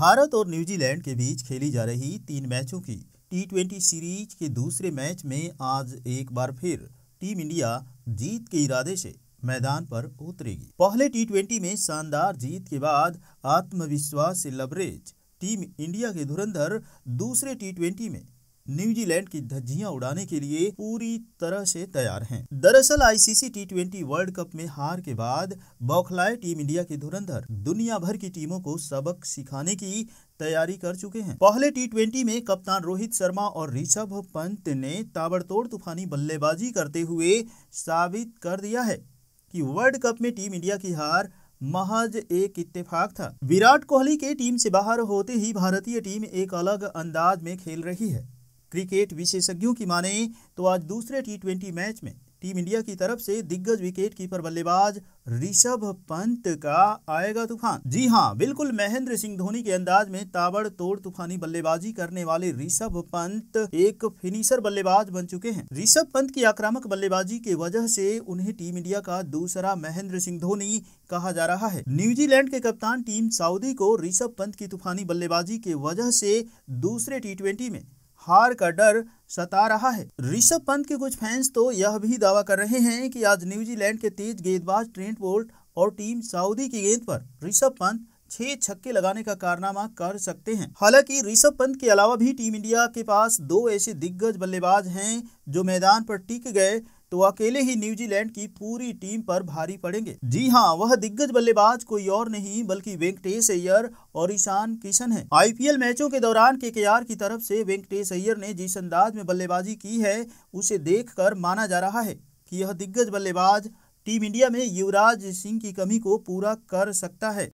भारत और न्यूजीलैंड के बीच खेली जा रही तीन मैचों की टी ट्वेंटी सीरीज के दूसरे मैच में आज एक बार फिर टीम इंडिया जीत के इरादे से मैदान पर उतरेगी पहले टी ट्वेंटी में शानदार जीत के बाद आत्मविश्वास से लबरेज टीम इंडिया के धुरंधर दूसरे टी ट्वेंटी में न्यूजीलैंड की धज्जियां उड़ाने के लिए पूरी तरह से तैयार हैं। दरअसल ICC T twenty world cup में हार के बाद बौखलाए टीम इंडिया के धुरंधर दुनिया भर की टीमों को सबक सिखाने की तैयारी कर चुके हैं पहले टी ट्वेंटी में कप्तान रोहित शर्मा और ऋषभ पंत ने ताबड़तोड़ तूफानी बल्लेबाजी करते हुए साबित कर दिया है कि वर्ल्ड कप में टीम इंडिया की हार महज एक इत्तेफाक था विराट कोहली के टीम से बाहर होते ही भारतीय टीम एक अलग अंदाज में खेल रही है क्रिकेट विशेषज्ञों की माने तो आज दूसरे टी ट्वेंटी मैच में टीम इंडिया की तरफ से दिग्गज विकेट कीपर बल्लेबाज ऋषभ पंत का आएगा तूफान जी हाँ बिल्कुल महेंद्र सिंह धोनी के अंदाज में ताबड़तोड़ तूफानी बल्लेबाजी करने वाले ऋषभ पंत एक फिनिशर बल्लेबाज बन चुके हैं ऋषभ पंत की आक्रामक बल्लेबाजी के वजह से उन्हें टीम इंडिया का दूसरा महेंद्र सिंह धोनी कहा जा रहा है न्यूजीलैंड के कप्तान टीम साउदी को ऋषभ पंत की तूफानी बल्लेबाजी के वजह से दूसरे टी में हार का डर सता रहा है ऋषभ पंत के कुछ फैंस तो यह भी दावा कर रहे हैं कि आज न्यूजीलैंड के तेज गेंदबाज ट्रेंट बोल्ट और टीम सऊदी की गेंद पर ऋषभ पंत छह छक्के लगाने का कारनामा कर सकते हैं हालांकि ऋषभ पंत के अलावा भी टीम इंडिया के पास दो ऐसे दिग्गज बल्लेबाज हैं जो मैदान पर टिक गए तो अकेले ही न्यूजीलैंड की पूरी टीम पर भारी पड़ेंगे जी हाँ वह दिग्गज बल्लेबाज कोई और नहीं बल्कि वेंकटेश अय्यर और ईशान किशन है आईपीएल मैचों के दौरान के की तरफ से वेंकटेश अय्यर ने जिस अंदाज में बल्लेबाजी की है उसे देख माना जा रहा है कि यह दिग्गज बल्लेबाज टीम इंडिया में युवराज सिंह की कमी को पूरा कर सकता है